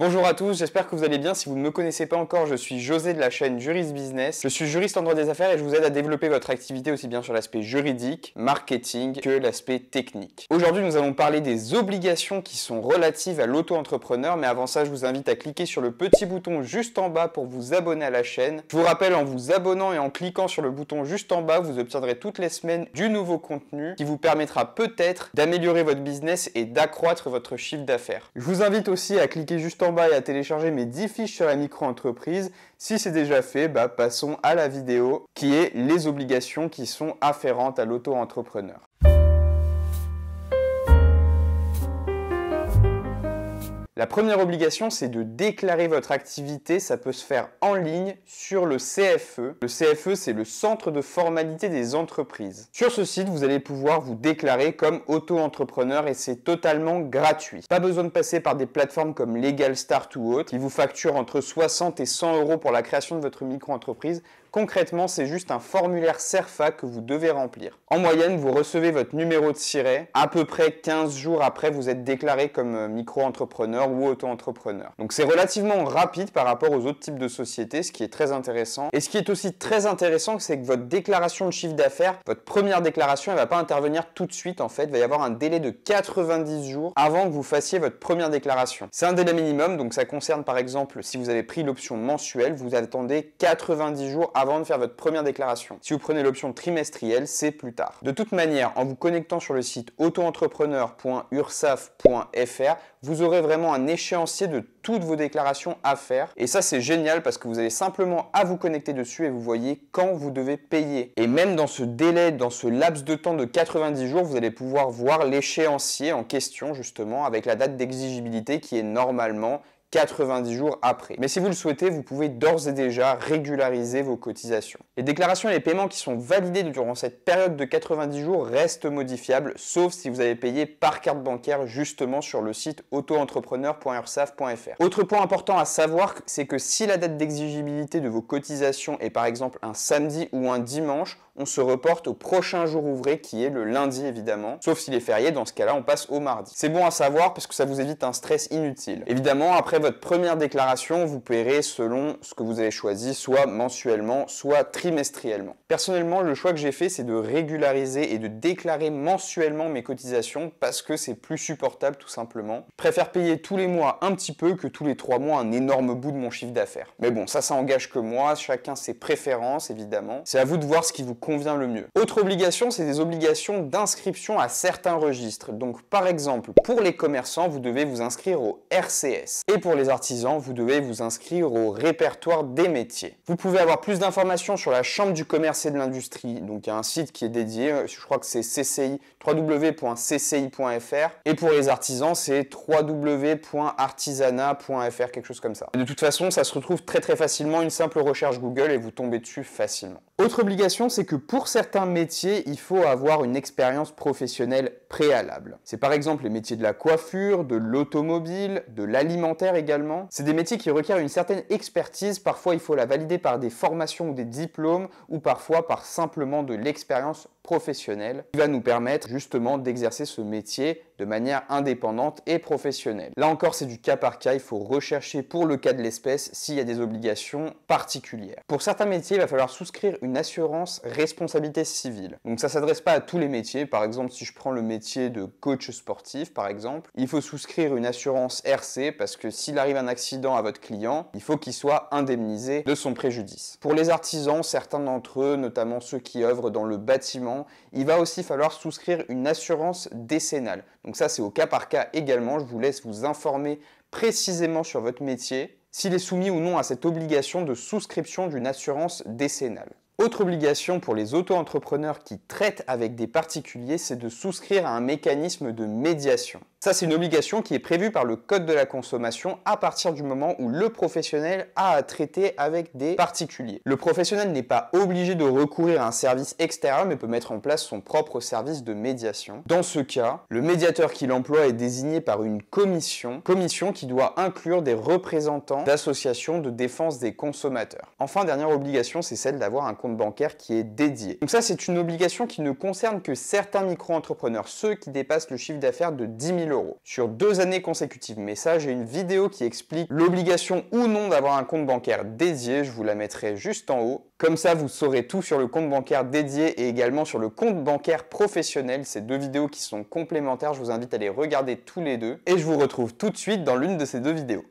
Bonjour à tous, j'espère que vous allez bien. Si vous ne me connaissez pas encore, je suis José de la chaîne Juris Business. Je suis juriste en droit des affaires et je vous aide à développer votre activité aussi bien sur l'aspect juridique, marketing que l'aspect technique. Aujourd'hui, nous allons parler des obligations qui sont relatives à l'auto-entrepreneur, mais avant ça, je vous invite à cliquer sur le petit bouton juste en bas pour vous abonner à la chaîne. Je vous rappelle, en vous abonnant et en cliquant sur le bouton juste en bas, vous obtiendrez toutes les semaines du nouveau contenu qui vous permettra peut-être d'améliorer votre business et d'accroître votre chiffre d'affaires. Je vous invite aussi à cliquer juste en à télécharger mes 10 fiches sur la micro-entreprise. Si c'est déjà fait, bah, passons à la vidéo qui est les obligations qui sont afférentes à l'auto-entrepreneur. La première obligation, c'est de déclarer votre activité. Ça peut se faire en ligne sur le CFE. Le CFE, c'est le Centre de formalité des entreprises. Sur ce site, vous allez pouvoir vous déclarer comme auto-entrepreneur et c'est totalement gratuit. Pas besoin de passer par des plateformes comme Legal Start ou autre qui vous facturent entre 60 et 100 euros pour la création de votre micro-entreprise. Concrètement, c'est juste un formulaire SERFA que vous devez remplir. En moyenne, vous recevez votre numéro de siret à peu près 15 jours après vous êtes déclaré comme euh, micro-entrepreneur ou auto-entrepreneur. Donc c'est relativement rapide par rapport aux autres types de sociétés, ce qui est très intéressant. Et ce qui est aussi très intéressant, c'est que votre déclaration de chiffre d'affaires, votre première déclaration, elle ne va pas intervenir tout de suite en fait, il va y avoir un délai de 90 jours avant que vous fassiez votre première déclaration. C'est un délai minimum, donc ça concerne par exemple si vous avez pris l'option mensuelle, vous attendez 90 jours avant de faire votre première déclaration. Si vous prenez l'option trimestrielle, c'est plus tard. De toute manière, en vous connectant sur le site autoentrepreneur.ursaf.fr, vous aurez vraiment un échéancier de toutes vos déclarations à faire. Et ça, c'est génial parce que vous avez simplement à vous connecter dessus et vous voyez quand vous devez payer. Et même dans ce délai, dans ce laps de temps de 90 jours, vous allez pouvoir voir l'échéancier en question, justement, avec la date d'exigibilité qui est normalement 90 jours après. Mais si vous le souhaitez, vous pouvez d'ores et déjà régulariser vos cotisations. Les déclarations et les paiements qui sont validés durant cette période de 90 jours restent modifiables, sauf si vous avez payé par carte bancaire justement sur le site autoentrepreneur.ursaf.fr. Autre point important à savoir, c'est que si la date d'exigibilité de vos cotisations est par exemple un samedi ou un dimanche, on se reporte au prochain jour ouvré qui est le lundi évidemment, sauf s'il est férié, dans ce cas-là on passe au mardi. C'est bon à savoir parce que ça vous évite un stress inutile. Évidemment, après votre première déclaration, vous paierez selon ce que vous avez choisi, soit mensuellement, soit trimestriellement. Personnellement, le choix que j'ai fait, c'est de régulariser et de déclarer mensuellement mes cotisations parce que c'est plus supportable tout simplement. Je préfère payer tous les mois un petit peu que tous les trois mois un énorme bout de mon chiffre d'affaires. Mais bon, ça, ça engage que moi, chacun ses préférences évidemment. C'est à vous de voir ce qui vous convient le mieux. Autre obligation, c'est des obligations d'inscription à certains registres. Donc par exemple, pour les commerçants, vous devez vous inscrire au RCS. Et pour pour les artisans, vous devez vous inscrire au répertoire des métiers. Vous pouvez avoir plus d'informations sur la Chambre du commerce et de l'industrie. Donc il y a un site qui est dédié, je crois que c'est CCI, www.cci.fr. Et pour les artisans, c'est www.artisanat.fr, quelque chose comme ça. de toute façon, ça se retrouve très très facilement, une simple recherche Google et vous tombez dessus facilement. Autre obligation, c'est que pour certains métiers, il faut avoir une expérience professionnelle préalable. C'est par exemple les métiers de la coiffure, de l'automobile, de l'alimentaire également. C'est des métiers qui requièrent une certaine expertise. Parfois, il faut la valider par des formations ou des diplômes ou parfois par simplement de l'expérience professionnelle qui va nous permettre justement d'exercer ce métier de manière indépendante et professionnelle. Là encore, c'est du cas par cas, il faut rechercher pour le cas de l'espèce s'il y a des obligations particulières. Pour certains métiers, il va falloir souscrire une assurance responsabilité civile. Donc ça ne s'adresse pas à tous les métiers, par exemple si je prends le métier de coach sportif par exemple, il faut souscrire une assurance RC parce que s'il arrive un accident à votre client, il faut qu'il soit indemnisé de son préjudice. Pour les artisans, certains d'entre eux, notamment ceux qui œuvrent dans le bâtiment, il va aussi falloir souscrire une assurance décennale. Donc ça, c'est au cas par cas également. Je vous laisse vous informer précisément sur votre métier, s'il est soumis ou non à cette obligation de souscription d'une assurance décennale. Autre obligation pour les auto-entrepreneurs qui traitent avec des particuliers, c'est de souscrire à un mécanisme de médiation. Ça, c'est une obligation qui est prévue par le Code de la consommation à partir du moment où le professionnel a à traiter avec des particuliers. Le professionnel n'est pas obligé de recourir à un service extérieur, mais peut mettre en place son propre service de médiation. Dans ce cas, le médiateur qui l'emploie est désigné par une commission, commission qui doit inclure des représentants d'associations de défense des consommateurs. Enfin, dernière obligation, c'est celle d'avoir un compte bancaire qui est dédié. Donc ça, c'est une obligation qui ne concerne que certains micro-entrepreneurs, ceux qui dépassent le chiffre d'affaires de 10 000 sur deux années consécutives. Mais ça, j'ai une vidéo qui explique l'obligation ou non d'avoir un compte bancaire dédié. Je vous la mettrai juste en haut. Comme ça, vous saurez tout sur le compte bancaire dédié et également sur le compte bancaire professionnel. Ces deux vidéos qui sont complémentaires, je vous invite à les regarder tous les deux. Et je vous retrouve tout de suite dans l'une de ces deux vidéos.